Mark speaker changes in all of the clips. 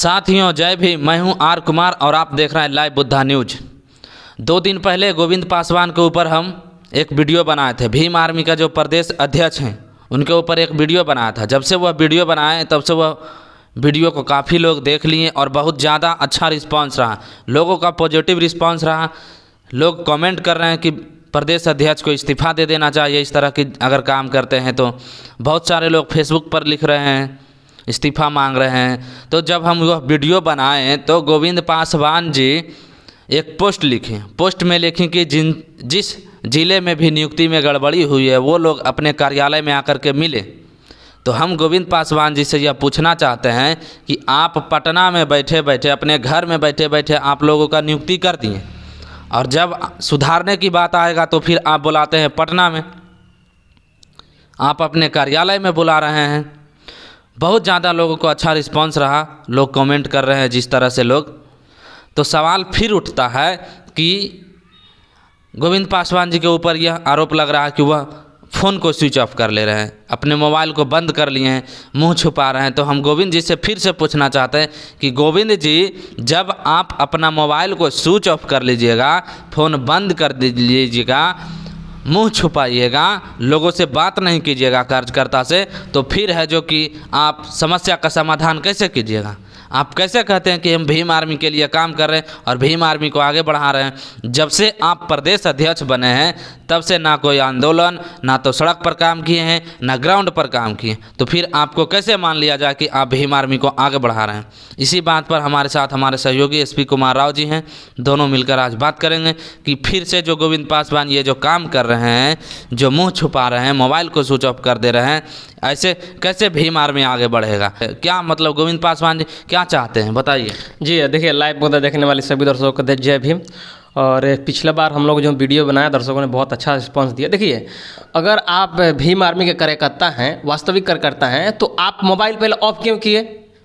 Speaker 1: साथियों जय भी मैं हूं आर कुमार और आप देख रहे हैं लाइव बुद्धा न्यूज दो दिन पहले गोविंद पासवान के ऊपर हम एक वीडियो बनाए थे भीम आर्मी का जो प्रदेश अध्यक्ष हैं उनके ऊपर एक वीडियो बनाया था जब से वह वीडियो बनाए तब से वह वीडियो को काफ़ी लोग देख लिए और बहुत ज़्यादा अच्छा रिस्पॉन्स रहा लोगों का पॉजिटिव रिस्पॉन्स रहा लोग कॉमेंट कर रहे हैं कि प्रदेश अध्यक्ष को इस्तीफा दे देना चाहिए इस तरह की अगर काम करते हैं तो बहुत सारे लोग फेसबुक पर लिख रहे हैं इस्तीफ़ा मांग रहे हैं तो जब हम वह वीडियो बनाएँ तो गोविंद पासवान जी एक पोस्ट लिखें पोस्ट में लिखें कि जिन जिस ज़िले में भी नियुक्ति में गड़बड़ी हुई है वो लोग अपने कार्यालय में आकर के मिले तो हम गोविंद पासवान जी से यह पूछना चाहते हैं कि आप पटना में बैठे बैठे अपने घर में बैठे बैठे आप लोगों का नियुक्ति कर दिए और जब सुधारने की बात आएगा तो फिर आप बुलाते हैं पटना में आप अपने कार्यालय में बुला रहे हैं बहुत ज़्यादा लोगों को अच्छा रिस्पॉन्स रहा लोग कमेंट कर रहे हैं जिस तरह से लोग तो सवाल फिर उठता है कि गोविंद पासवान जी के ऊपर यह आरोप लग रहा है कि वह फ़ोन को स्विच ऑफ कर ले रहे हैं अपने मोबाइल को बंद कर लिए हैं मुंह छुपा रहे हैं तो हम गोविंद जी से फिर से पूछना चाहते हैं कि गोविंद जी जब आप अपना मोबाइल को स्विच ऑफ कर लीजिएगा फ़ोन बंद कर दीजिएगा मुंह छुपाइएगा लोगों से बात नहीं कीजिएगा कार्यकर्ता से तो फिर है जो कि आप समस्या का समाधान कैसे कीजिएगा आप कैसे कहते हैं कि हम भीम आर्मी के लिए काम कर रहे हैं और भीम आर्मी को आगे बढ़ा रहे हैं जब से आप प्रदेश अध्यक्ष बने हैं तब से ना कोई आंदोलन ना तो सड़क पर काम किए हैं ना ग्राउंड पर काम किए तो फिर आपको कैसे मान लिया जाए कि आप भीम आर्मी को आगे बढ़ा रहे हैं इसी बात पर हमारे साथ हमारे सहयोगी एस कुमार राव जी हैं दोनों मिलकर आज बात करेंगे कि फिर से जो गोविंद पासवान ये जो काम कर रहे हैं जो मुँह छुपा रहे हैं मोबाइल को स्विच ऑफ कर दे रहे हैं ऐसे कैसे भीम आर्मी आगे बढ़ेगा क्या मतलब गोविंद पासवान जी क्या
Speaker 2: क्या चाहते हैं बताइए जी देखिए लाइव बोलते तो देखने वाले सभी दर्शकों को जय भीम और पिछले बार हम लोग जो वीडियो बनाया दर्शकों ने बहुत अच्छा रिस्पांस दिया देखिए अगर आप भीम आर्मी के कार्यकर्ता हैं वास्तविक कार्यकर्ता हैं तो आप मोबाइल पहले ऑफ क्यों किए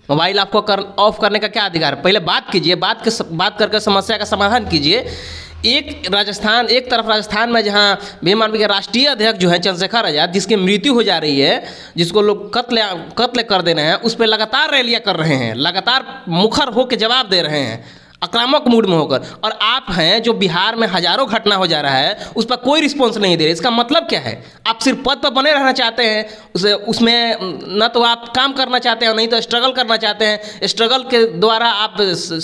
Speaker 2: मोबाइल आपको कर ऑफ करने का क्या अधिकार है पहले बात कीजिए बात के बात करके समस्या का समाधान कीजिए एक राजस्थान एक तरफ राजस्थान में जहाँ भीम आर्मी के राष्ट्रीय अध्यक्ष जो है चंद्रशेखर आजाद जिसकी मृत्यु हो जा रही है जिसको लोग कत्ल कत्ल कर दे रहे हैं उस पर लगातार रैलियाँ कर रहे हैं लगातार मुखर होकर जवाब दे रहे हैं आक्रामक मूड में होकर और आप हैं जो बिहार में हजारों घटना हो जा रहा है उस पर कोई रिस्पॉन्स नहीं दे रहे इसका मतलब क्या है आप सिर्फ पद पर बने रहना चाहते हैं उसे उसमें न तो आप काम करना चाहते हैं नहीं तो स्ट्रगल करना चाहते हैं स्ट्रगल के द्वारा आप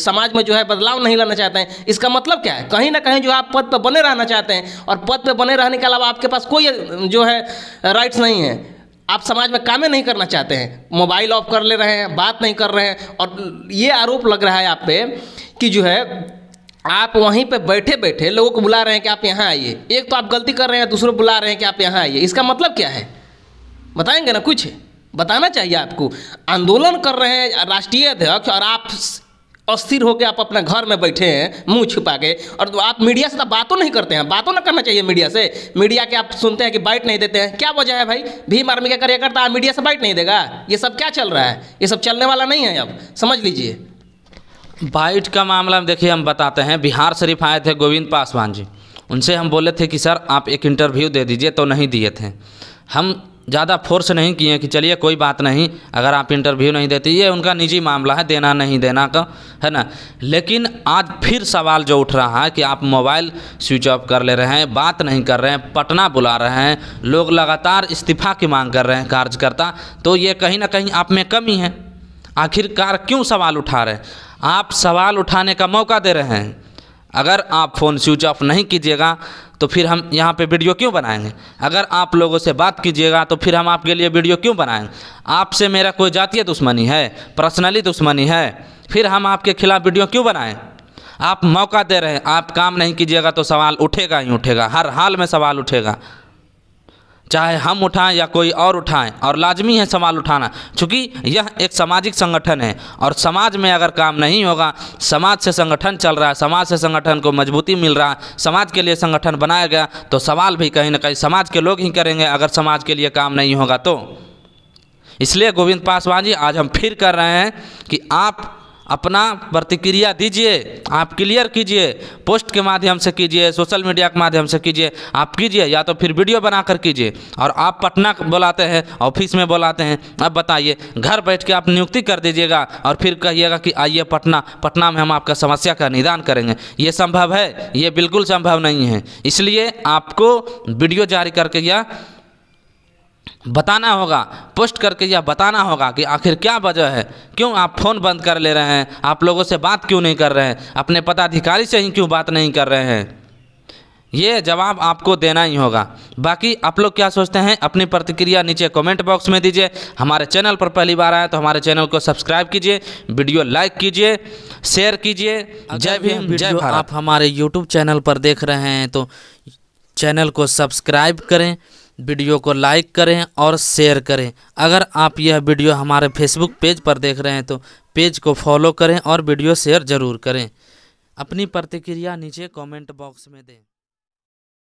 Speaker 2: समाज में जो है बदलाव नहीं लाना चाहते हैं इसका मतलब क्या है कहीं ना कहीं जो आप पद पर बने रहना चाहते हैं और पद पर बने रहने के अलावा आपके पास कोई जो है राइट्स नहीं है आप समाज में कामें नहीं करना चाहते हैं मोबाइल ऑफ कर ले रहे हैं बात नहीं कर रहे हैं और ये आरोप लग रहा है आप पे कि जो है आप वहीं पे बैठे बैठे लोगों को बुला रहे हैं कि आप यहाँ आइए एक तो आप गलती कर रहे हैं दूसरों को बुला रहे हैं कि आप यहाँ आइए इसका मतलब क्या है बताएंगे ना कुछ बताना चाहिए आपको आंदोलन कर रहे हैं राष्ट्रीय अध्यक्ष और आप अस्थिर होकर आप अपने घर में बैठे हैं मुंह छुपा के और तो आप मीडिया से तो बातों नहीं करते हैं बातों ना करना चाहिए मीडिया से मीडिया के आप सुनते हैं कि बाइट नहीं देते हैं क्या वजह है भाई भीम आर्मी का कार्यकर्ता मीडिया से बाइट नहीं देगा ये सब क्या चल रहा है ये सब चलने वाला नहीं है अब समझ लीजिए
Speaker 1: बाइट का मामला में देखिए हम बताते हैं बिहार शरीफ आए थे गोविंद पासवान जी उनसे हम बोले थे कि सर आप एक इंटरव्यू दे दीजिए तो नहीं दिए थे हम ज़्यादा फोर्स नहीं किए कि चलिए कोई बात नहीं अगर आप इंटरव्यू नहीं देते ये उनका निजी मामला है देना नहीं देना का है ना लेकिन आज फिर सवाल जो उठ रहा है कि आप मोबाइल स्विच ऑफ कर ले रहे हैं बात नहीं कर रहे हैं पटना बुला रहे हैं लोग लगातार इस्तीफा की मांग कर रहे हैं कार्यकर्ता तो ये कहीं ना कहीं आप में कमी है आखिरकार क्यों सवाल उठा रहे हैं आप सवाल उठाने का मौका दे रहे हैं अगर आप फ़ोन स्विच ऑफ नहीं कीजिएगा तो फिर हम यहाँ पे वीडियो क्यों बनाएंगे अगर आप लोगों से बात कीजिएगा तो फिर हम आपके लिए वीडियो क्यों बनाएंगे आपसे मेरा कोई जातीय दुश्मनी है पर्सनली दुश्मनी है फिर हम आपके खिलाफ़ वीडियो क्यों बनाएँ आप मौका दे रहे हैं आप काम नहीं कीजिएगा तो सवाल उठेगा ही उठेगा हर हाल में सवाल उठेगा चाहे हम उठाएं या कोई और उठाएं और लाजमी है सवाल उठाना चूँकि यह एक सामाजिक संगठन है और समाज में अगर काम नहीं होगा समाज से संगठन चल रहा है समाज से संगठन को मजबूती मिल रहा है समाज के लिए संगठन बनाया गया तो सवाल भी कहीं ना कहीं समाज के लोग ही करेंगे अगर समाज के लिए काम नहीं होगा तो इसलिए गोविंद पासवान जी आज हम फिर कर रहे हैं कि आप अपना प्रतिक्रिया दीजिए आप क्लियर कीजिए पोस्ट के माध्यम से कीजिए सोशल मीडिया के माध्यम से कीजिए आप कीजिए या तो फिर वीडियो बना कर कीजिए और आप पटना बुलाते हैं ऑफिस में बुलाते हैं अब बताइए घर बैठ के आप नियुक्ति कर दीजिएगा और फिर कहिएगा कि आइए पटना पटना में हम आपका समस्या का निदान करेंगे ये संभव है ये बिल्कुल संभव नहीं है इसलिए आपको वीडियो जारी करके या बताना होगा पोस्ट करके या बताना होगा कि आखिर क्या वजह है क्यों आप फ़ोन बंद कर ले रहे हैं आप लोगों से बात क्यों नहीं कर रहे हैं अपने पदाधिकारी से ही क्यों बात नहीं कर रहे हैं ये जवाब आपको देना ही होगा बाकी आप लोग क्या सोचते हैं अपनी प्रतिक्रिया नीचे कमेंट बॉक्स में दीजिए हमारे चैनल पर पहली बार आए तो हमारे चैनल को सब्सक्राइब कीजिए वीडियो लाइक कीजिए शेयर कीजिए जय भीम जय आप हमारे यूट्यूब चैनल पर देख रहे हैं तो चैनल को सब्सक्राइब करें वीडियो को लाइक करें और शेयर करें अगर आप यह वीडियो हमारे फेसबुक पेज पर देख रहे हैं तो पेज को फॉलो करें और वीडियो शेयर ज़रूर करें अपनी प्रतिक्रिया नीचे कमेंट बॉक्स में दें